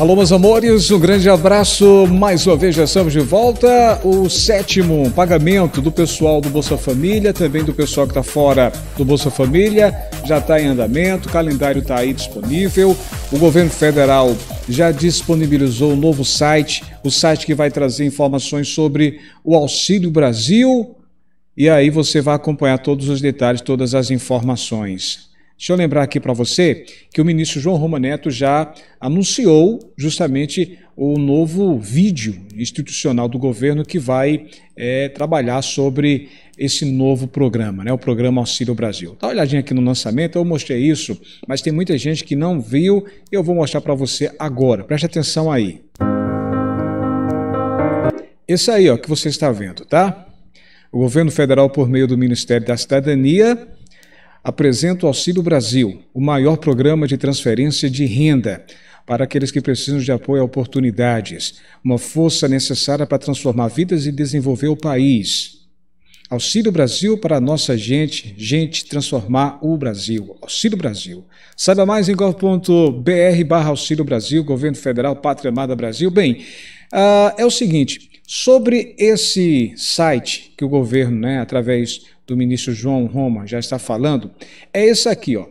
Alô, meus amores, um grande abraço. Mais uma vez já estamos de volta. O sétimo pagamento do pessoal do Bolsa Família, também do pessoal que está fora do Bolsa Família, já está em andamento, o calendário está aí disponível. O governo federal já disponibilizou um novo site, o site que vai trazer informações sobre o Auxílio Brasil. E aí você vai acompanhar todos os detalhes, todas as informações. Deixa eu lembrar aqui para você que o ministro João Roma Neto já anunciou justamente o novo vídeo institucional do governo que vai é, trabalhar sobre esse novo programa, né, o programa Auxílio Brasil. Dá uma olhadinha aqui no lançamento, eu mostrei isso, mas tem muita gente que não viu e eu vou mostrar para você agora. Preste atenção aí. Esse aí, ó, que você está vendo, tá? O governo federal, por meio do Ministério da Cidadania, apresenta o Auxílio Brasil, o maior programa de transferência de renda para aqueles que precisam de apoio a oportunidades, uma força necessária para transformar vidas e desenvolver o país. Auxílio Brasil para a nossa gente, gente transformar o Brasil. Auxílio Brasil. Saiba mais em gov.br barra Auxílio Brasil, Governo Federal, Pátria Amada Brasil. Bem, uh, é o seguinte, sobre esse site que o governo, né, através do ministro João Roma já está falando, é esse aqui, ó.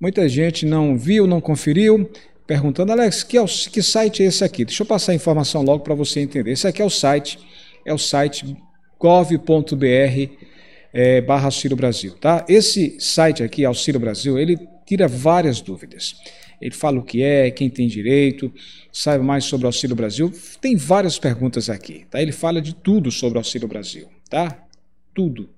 Muita gente não viu, não conferiu, perguntando, Alex, que, é o, que site é esse aqui? Deixa eu passar a informação logo para você entender. Esse aqui é o site, é o site gov.br é, barra Auxílio Brasil, tá? Esse site aqui, Auxílio Brasil, ele tira várias dúvidas. Ele fala o que é, quem tem direito, sabe mais sobre o Auxílio Brasil. Tem várias perguntas aqui, tá? Ele fala de tudo sobre o Auxílio Brasil, tá? Tudo.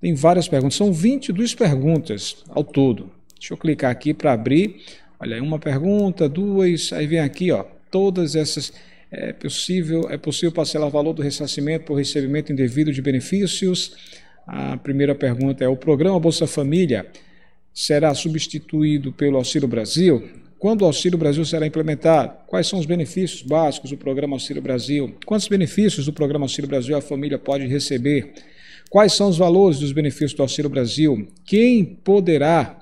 Tem várias perguntas, são 22 perguntas ao todo. Deixa eu clicar aqui para abrir. Olha, uma pergunta, duas, aí vem aqui, ó, todas essas é possível, é possível parcelar o valor do ressarcimento por recebimento indevido de benefícios? A primeira pergunta é: o programa Bolsa Família será substituído pelo Auxílio Brasil? Quando o Auxílio Brasil será implementado? Quais são os benefícios básicos do programa Auxílio Brasil? Quantos benefícios do programa Auxílio Brasil a família pode receber? Quais são os valores dos benefícios do Auxílio Brasil? Quem poderá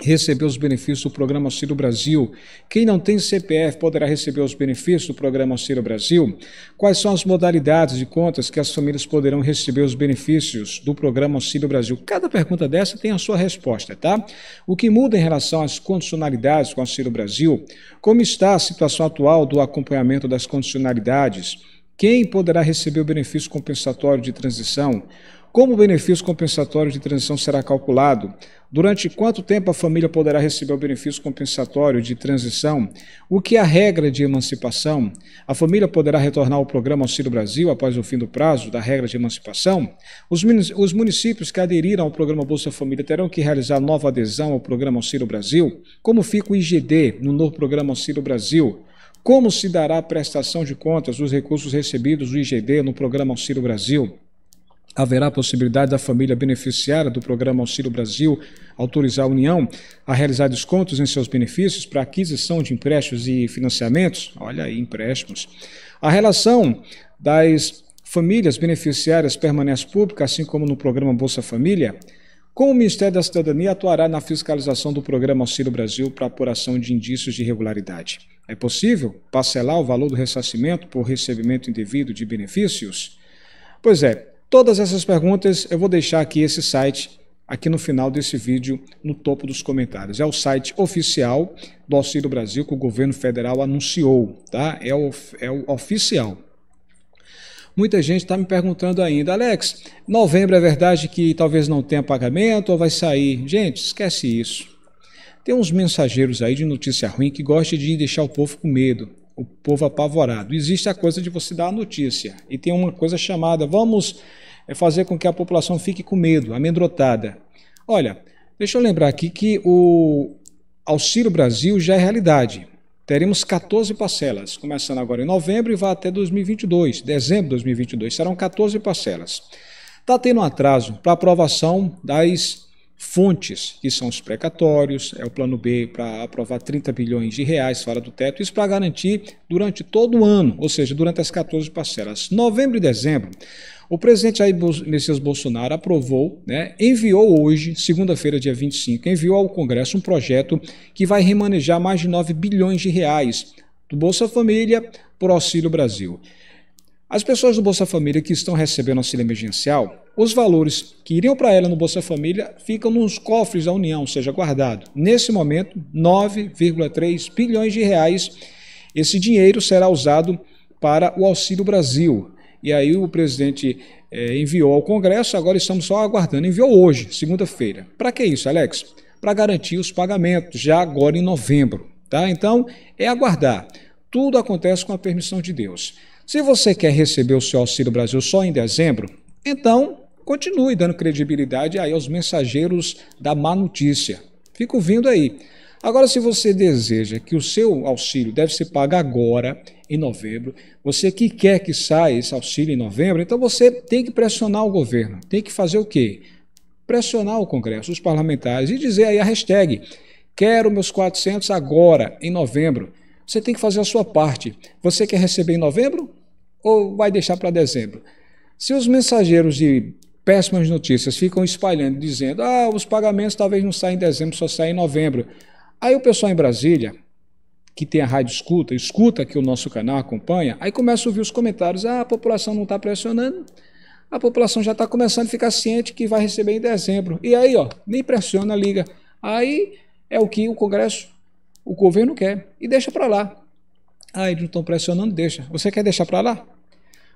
receber os benefícios do Programa Auxílio Brasil? Quem não tem CPF poderá receber os benefícios do Programa Auxílio Brasil? Quais são as modalidades de contas que as famílias poderão receber os benefícios do Programa Auxílio Brasil? Cada pergunta dessa tem a sua resposta, tá? O que muda em relação às condicionalidades com o Auxílio Brasil? Como está a situação atual do acompanhamento das condicionalidades? Quem poderá receber o benefício compensatório de transição? Como o benefício compensatório de transição será calculado? Durante quanto tempo a família poderá receber o benefício compensatório de transição? O que é a regra de emancipação? A família poderá retornar ao programa Auxílio Brasil após o fim do prazo da regra de emancipação? Os municípios que aderiram ao programa Bolsa Família terão que realizar nova adesão ao programa Auxílio Brasil? Como fica o IGD no novo programa Auxílio Brasil? Como se dará a prestação de contas dos recursos recebidos do IGD no programa Auxílio Brasil? Haverá possibilidade da família beneficiária do programa Auxílio Brasil autorizar a União a realizar descontos em seus benefícios para aquisição de empréstimos e financiamentos? Olha aí, empréstimos. A relação das famílias beneficiárias permanece pública, assim como no programa Bolsa Família? Como o Ministério da Cidadania atuará na fiscalização do programa Auxílio Brasil para apuração de indícios de irregularidade? É possível parcelar o valor do ressarcimento por recebimento indevido de benefícios? Pois é, todas essas perguntas eu vou deixar aqui esse site aqui no final desse vídeo, no topo dos comentários. É o site oficial do Auxílio Brasil que o governo federal anunciou, tá? É o, é o oficial. Muita gente está me perguntando ainda, Alex, novembro é verdade que talvez não tenha pagamento ou vai sair? Gente, esquece isso. Tem uns mensageiros aí de notícia ruim que gostam de deixar o povo com medo, o povo apavorado. Existe a coisa de você dar a notícia e tem uma coisa chamada vamos eh, fazer com que a população fique com medo, amedrotada. Olha, deixa eu lembrar aqui que o Auxílio Brasil já é realidade. Teremos 14 parcelas, começando agora em novembro e vai até 2022, dezembro de 2022. Serão 14 parcelas. Está tendo um atraso para aprovação das fontes, que são os precatórios, é o plano B para aprovar 30 bilhões de reais fora do teto, isso para garantir durante todo o ano, ou seja, durante as 14 parcelas. Novembro e dezembro, o presidente Jair Messias Bolsonaro aprovou, né, enviou hoje, segunda-feira, dia 25, enviou ao Congresso um projeto que vai remanejar mais de 9 bilhões de reais do Bolsa Família para o Auxílio Brasil. As pessoas do Bolsa Família que estão recebendo auxílio emergencial, os valores que iriam para ela no Bolsa Família ficam nos cofres da União, ou seja, guardado. Nesse momento, 9,3 bilhões de reais. Esse dinheiro será usado para o Auxílio Brasil, e aí o presidente é, enviou ao Congresso, agora estamos só aguardando. Enviou hoje, segunda-feira. Para que isso, Alex? Para garantir os pagamentos, já agora em novembro. Tá? Então, é aguardar. Tudo acontece com a permissão de Deus. Se você quer receber o seu Auxílio Brasil só em dezembro, então continue dando credibilidade aí aos mensageiros da má notícia. Fica ouvindo aí. Agora, se você deseja que o seu auxílio deve ser pago agora em novembro. Você que quer que saia esse auxílio em novembro, então você tem que pressionar o governo. Tem que fazer o quê? Pressionar o Congresso, os parlamentares e dizer aí a hashtag: quero meus 400 agora, em novembro. Você tem que fazer a sua parte. Você quer receber em novembro ou vai deixar para dezembro? Se os mensageiros de péssimas notícias ficam espalhando, dizendo: ah, os pagamentos talvez não saem em dezembro, só saem em novembro. Aí o pessoal em Brasília que tem a rádio escuta, escuta que o nosso canal, acompanha, aí começa a ouvir os comentários, ah, a população não está pressionando, a população já está começando a ficar ciente que vai receber em dezembro. E aí, ó, nem pressiona, liga. Aí é o que o Congresso, o governo quer, e deixa para lá. Ah, eles não estão pressionando, deixa. Você quer deixar para lá?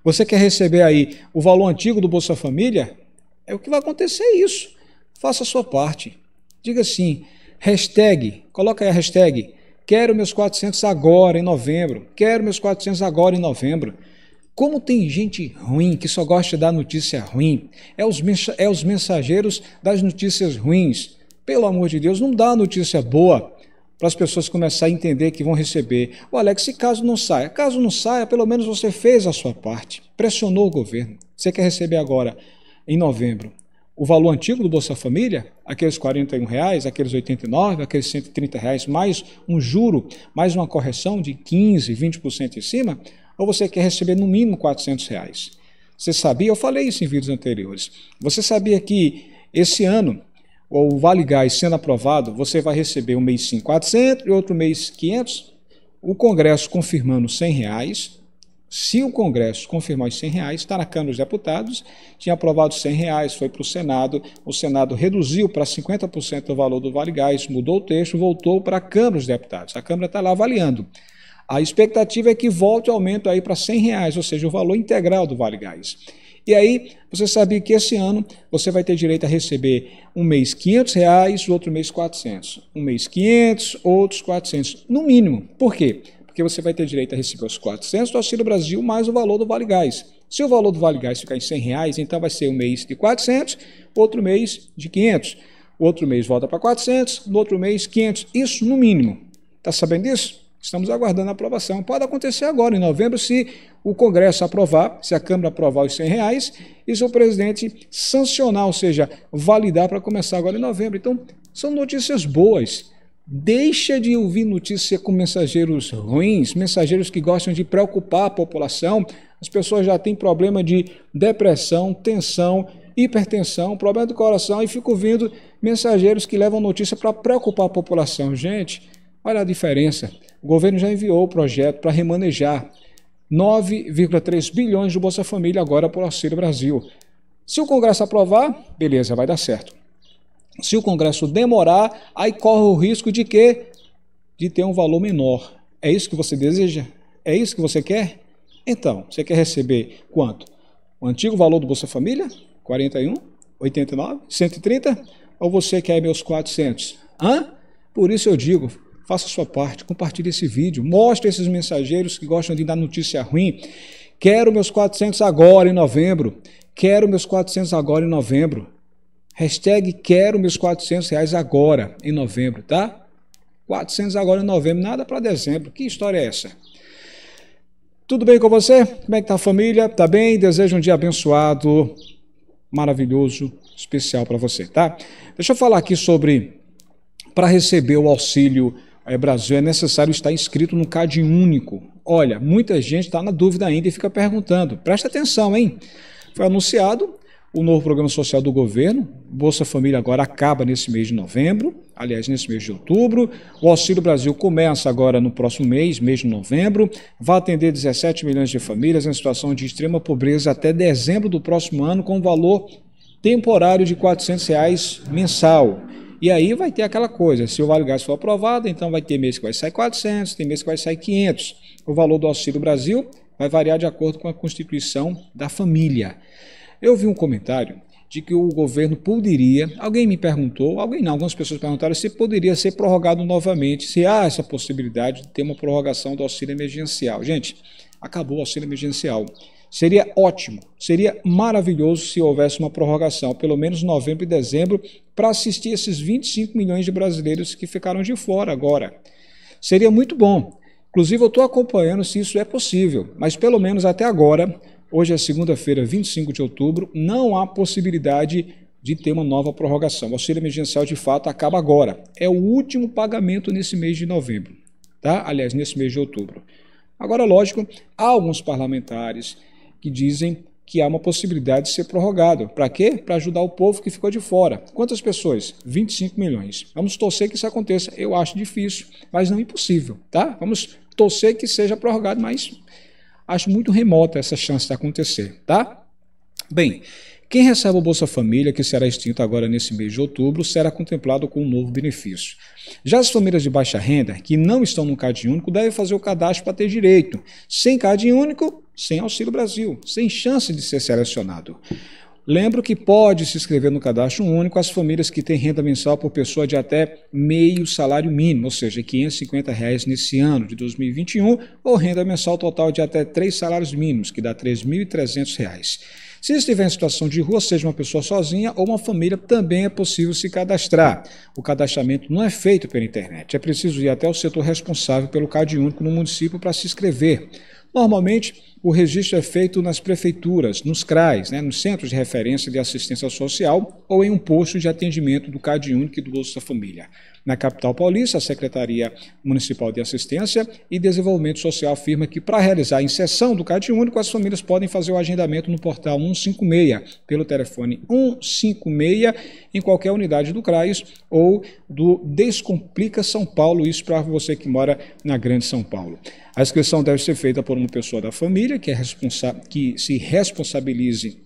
Você quer receber aí o valor antigo do Bolsa Família? É o que vai acontecer isso. Faça a sua parte. Diga assim, hashtag, coloca aí a hashtag Quero meus 400 agora em novembro. Quero meus 400 agora em novembro. Como tem gente ruim que só gosta de dar notícia ruim, é os, é os mensageiros das notícias ruins. Pelo amor de Deus, não dá notícia boa para as pessoas começarem a entender que vão receber. O Alex, se caso não saia, caso não saia, pelo menos você fez a sua parte, pressionou o governo. Você quer receber agora em novembro o valor antigo do Bolsa Família, aqueles R$ 41, reais, aqueles R$ 89, aqueles R$ 130, reais, mais um juro, mais uma correção de 15%, 20% em cima, ou você quer receber no mínimo R$ 400. Reais. Você sabia, eu falei isso em vídeos anteriores, você sabia que esse ano o Vale Gás sendo aprovado, você vai receber um mês sim 400 e outro mês 500, o Congresso confirmando 100 reais, se o Congresso confirmar os 100 reais, está na Câmara dos Deputados, tinha aprovado 100 reais, foi para o Senado, o Senado reduziu para 50% o valor do Vale Gás, mudou o texto, voltou para a Câmara dos Deputados. A Câmara está lá avaliando. A expectativa é que volte o aumento aí para 100 reais, ou seja, o valor integral do Vale Gás. E aí, você sabia que esse ano você vai ter direito a receber um mês 500 reais, outro mês 400. Um mês 500, outros 400, no mínimo. Por quê? porque você vai ter direito a receber os 400 do Auxílio Brasil mais o valor do Vale Gás. Se o valor do Vale Gás ficar em 100 reais, então vai ser um mês de 400, outro mês de 500. Outro mês volta para 400, no outro mês 500. Isso no mínimo. Está sabendo disso? Estamos aguardando a aprovação. Pode acontecer agora, em novembro, se o Congresso aprovar, se a Câmara aprovar os 100 reais, e se o presidente sancionar, ou seja, validar para começar agora em novembro. Então, são notícias boas Deixa de ouvir notícia com mensageiros ruins, mensageiros que gostam de preocupar a população. As pessoas já têm problema de depressão, tensão, hipertensão, problema do coração e ficam ouvindo mensageiros que levam notícia para preocupar a população. Gente, olha a diferença. O governo já enviou o projeto para remanejar 9,3 bilhões do Bolsa Família agora para o Auxílio Brasil. Se o Congresso aprovar, beleza, vai dar certo. Se o Congresso demorar, aí corre o risco de quê? De ter um valor menor. É isso que você deseja? É isso que você quer? Então, você quer receber quanto? O antigo valor do Bolsa Família? 41? 89? 130? Ou você quer meus 400? Hã? Por isso eu digo, faça a sua parte, compartilhe esse vídeo, mostre esses mensageiros que gostam de dar notícia ruim. Quero meus 400 agora em novembro. Quero meus 400 agora em novembro. Hashtag quero meus 400 reais agora, em novembro, tá? 400 agora em novembro, nada para dezembro. Que história é essa? Tudo bem com você? Como é que tá a família? Tá bem? Desejo um dia abençoado, maravilhoso, especial para você, tá? Deixa eu falar aqui sobre para receber o auxílio é, Brasil é necessário estar inscrito no CAD único. Olha, muita gente está na dúvida ainda e fica perguntando. Presta atenção, hein? Foi anunciado o novo programa social do governo, Bolsa Família agora acaba nesse mês de novembro, aliás, nesse mês de outubro. O Auxílio Brasil começa agora no próximo mês, mês de novembro, vai atender 17 milhões de famílias em situação de extrema pobreza até dezembro do próximo ano, com um valor temporário de R$ 400 reais mensal. E aí vai ter aquela coisa, se o Vale Gás for aprovado, então vai ter mês que vai sair 400, tem mês que vai sair 500. O valor do Auxílio Brasil vai variar de acordo com a constituição da família. Eu vi um comentário de que o governo poderia, alguém me perguntou, alguém não, algumas pessoas perguntaram se poderia ser prorrogado novamente, se há essa possibilidade de ter uma prorrogação do auxílio emergencial. Gente, acabou o auxílio emergencial. Seria ótimo, seria maravilhoso se houvesse uma prorrogação, pelo menos novembro e dezembro, para assistir esses 25 milhões de brasileiros que ficaram de fora agora. Seria muito bom. Inclusive, eu estou acompanhando se isso é possível, mas pelo menos até agora, Hoje é segunda-feira, 25 de outubro, não há possibilidade de ter uma nova prorrogação. O auxílio emergencial, de fato, acaba agora. É o último pagamento nesse mês de novembro, tá? Aliás, nesse mês de outubro. Agora, lógico, há alguns parlamentares que dizem que há uma possibilidade de ser prorrogado. Para quê? Para ajudar o povo que ficou de fora. Quantas pessoas? 25 milhões. Vamos torcer que isso aconteça. Eu acho difícil, mas não impossível, tá? Vamos torcer que seja prorrogado, mas acho muito remota essa chance de acontecer, tá? Bem, quem recebe o Bolsa Família, que será extinto agora nesse mês de outubro, será contemplado com um novo benefício. Já as famílias de baixa renda, que não estão no CAD único, devem fazer o cadastro para ter direito. Sem CAD único, sem Auxílio Brasil, sem chance de ser selecionado. Lembro que pode se inscrever no cadastro único as famílias que têm renda mensal por pessoa de até meio salário mínimo, ou seja, R$ 550 nesse ano de 2021, ou renda mensal total de até três salários mínimos, que dá R$ 3.300. Se estiver em situação de rua, seja uma pessoa sozinha ou uma família, também é possível se cadastrar. O cadastramento não é feito pela internet. É preciso ir até o setor responsável pelo CadÚnico no município para se inscrever. Normalmente, o registro é feito nas prefeituras, nos CRAs, né, nos Centros de Referência de Assistência Social ou em um posto de atendimento do CAD Único e do Bolsa Família. Na capital paulista, a Secretaria Municipal de Assistência e Desenvolvimento Social afirma que para realizar a inserção do CAD Único, as famílias podem fazer o agendamento no portal 156, pelo telefone 156, em qualquer unidade do CRAS ou do Descomplica São Paulo, isso para você que mora na Grande São Paulo. A inscrição deve ser feita por uma pessoa da família, área que, é que se responsabilize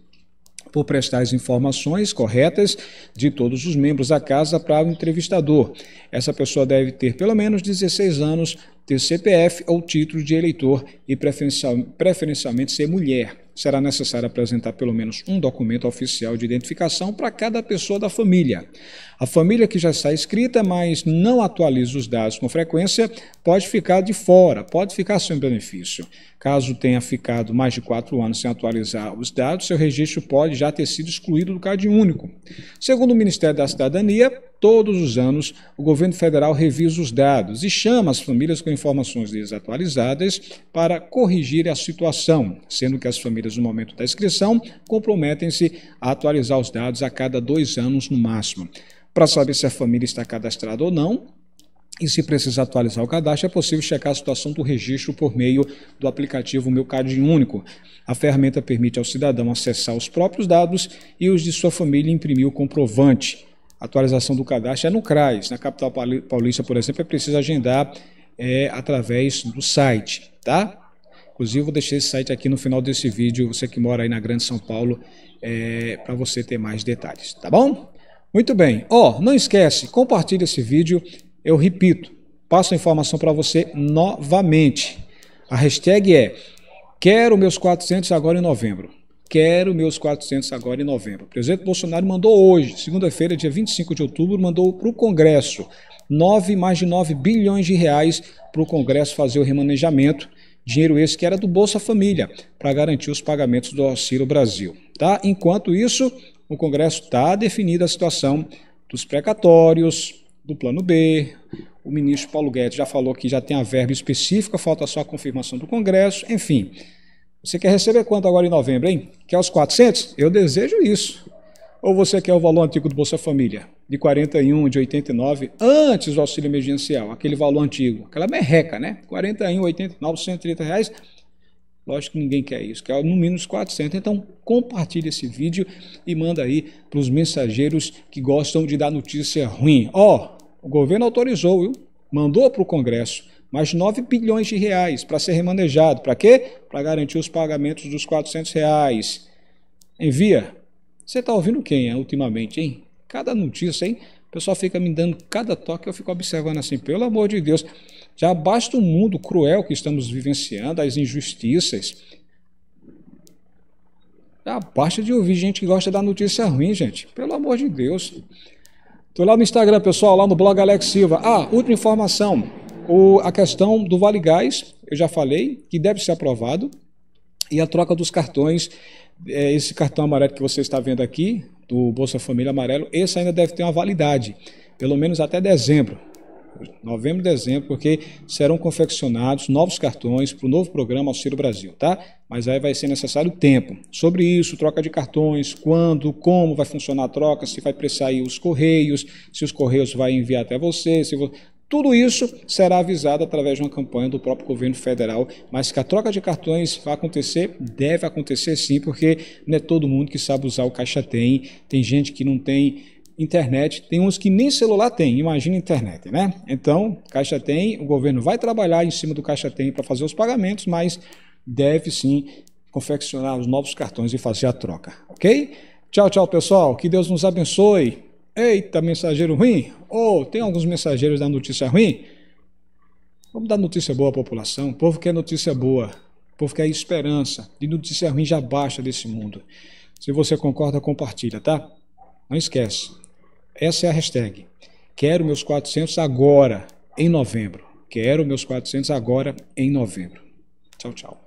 por prestar as informações corretas de todos os membros da casa para o entrevistador. Essa pessoa deve ter pelo menos 16 anos, ter CPF ou título de eleitor e preferencialmente ser mulher. Será necessário apresentar pelo menos um documento oficial de identificação para cada pessoa da família. A família que já está inscrita, mas não atualiza os dados com frequência, pode ficar de fora, pode ficar sem benefício. Caso tenha ficado mais de quatro anos sem atualizar os dados, seu registro pode já ter sido excluído do Cade único. Segundo o Ministério da Cidadania, todos os anos o governo federal revisa os dados e chama as famílias com informações desatualizadas para corrigir a situação, sendo que as famílias no momento da inscrição comprometem-se a atualizar os dados a cada dois anos no máximo para saber se a família está cadastrada ou não. E se precisar atualizar o cadastro, é possível checar a situação do registro por meio do aplicativo Meu Cade Único. A ferramenta permite ao cidadão acessar os próprios dados e os de sua família e imprimir o comprovante. A atualização do cadastro é no CRAS. Na capital paulista, por exemplo, é preciso agendar é, através do site, tá? Inclusive, vou deixar esse site aqui no final desse vídeo, você que mora aí na Grande São Paulo, é, para você ter mais detalhes, tá bom? Muito bem. Ó, oh, não esquece, compartilha esse vídeo. Eu repito, passo a informação para você novamente. A hashtag é quero meus 400 agora em novembro. Quero meus 400 agora em novembro. O presidente Bolsonaro mandou hoje, segunda-feira, dia 25 de outubro, mandou para o Congresso 9, mais de 9 bilhões de reais para o Congresso fazer o remanejamento. Dinheiro esse que era do Bolsa Família, para garantir os pagamentos do Auxílio Brasil. Tá? Enquanto isso, no Congresso está definida a situação dos precatórios, do plano B. O ministro Paulo Guedes já falou que já tem a verba específica, falta só a confirmação do Congresso, enfim. Você quer receber quanto agora em novembro, hein? Quer os 400? Eu desejo isso. Ou você quer o valor antigo do Bolsa Família, de 41, de 89, antes do auxílio emergencial, aquele valor antigo, aquela merreca, né? 41, 89, 130 reais Lógico que ninguém quer isso, quer no mínimo 400. Então, compartilhe esse vídeo e manda aí para os mensageiros que gostam de dar notícia ruim. Ó, oh, o governo autorizou, viu? Mandou para o Congresso mais 9 bilhões de reais para ser remanejado. Para quê? Para garantir os pagamentos dos 400 reais. Envia. Você está ouvindo quem é, ultimamente, hein? Cada notícia, hein? O pessoal fica me dando cada toque, eu fico observando assim, pelo amor de Deus. Já basta o mundo cruel que estamos vivenciando, as injustiças. Já basta de ouvir gente que gosta da notícia ruim, gente. Pelo amor de Deus. Estou lá no Instagram, pessoal, lá no blog Alex Silva. Ah, última informação. O, a questão do Vale Gás, eu já falei, que deve ser aprovado. E a troca dos cartões, é, esse cartão amarelo que você está vendo aqui, do Bolsa Família Amarelo, esse ainda deve ter uma validade, pelo menos até dezembro novembro e dezembro, porque serão confeccionados novos cartões para o novo programa Auxílio Brasil, tá? Mas aí vai ser necessário tempo. Sobre isso, troca de cartões, quando, como vai funcionar a troca, se vai precisar ir os correios, se os correios vai enviar até você, se você... Tudo isso será avisado através de uma campanha do próprio governo federal, mas que a troca de cartões vai acontecer, deve acontecer sim, porque não é todo mundo que sabe usar o Caixa Tem, tem gente que não tem internet, tem uns que nem celular tem, imagina internet, né? Então, Caixa Tem, o governo vai trabalhar em cima do Caixa Tem para fazer os pagamentos, mas deve sim confeccionar os novos cartões e fazer a troca, ok? Tchau, tchau, pessoal. Que Deus nos abençoe. Eita, mensageiro ruim. Ou oh, tem alguns mensageiros da notícia ruim? Vamos dar notícia boa à população. O povo quer notícia boa. O povo quer esperança. E notícia ruim já baixa desse mundo. Se você concorda, compartilha, tá? Não esquece. Essa é a hashtag. Quero meus 400 agora, em novembro. Quero meus 400 agora, em novembro. Tchau, tchau.